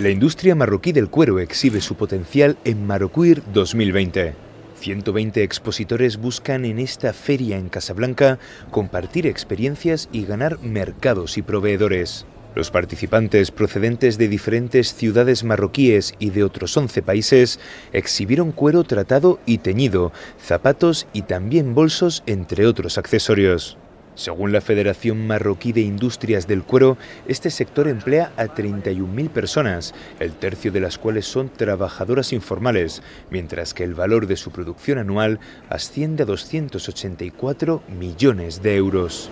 La industria marroquí del cuero exhibe su potencial en Marocuir 2020. 120 expositores buscan en esta feria en Casablanca compartir experiencias y ganar mercados y proveedores. Los participantes procedentes de diferentes ciudades marroquíes y de otros 11 países exhibieron cuero tratado y teñido, zapatos y también bolsos, entre otros accesorios. Según la Federación Marroquí de Industrias del Cuero, este sector emplea a 31.000 personas, el tercio de las cuales son trabajadoras informales, mientras que el valor de su producción anual asciende a 284 millones de euros.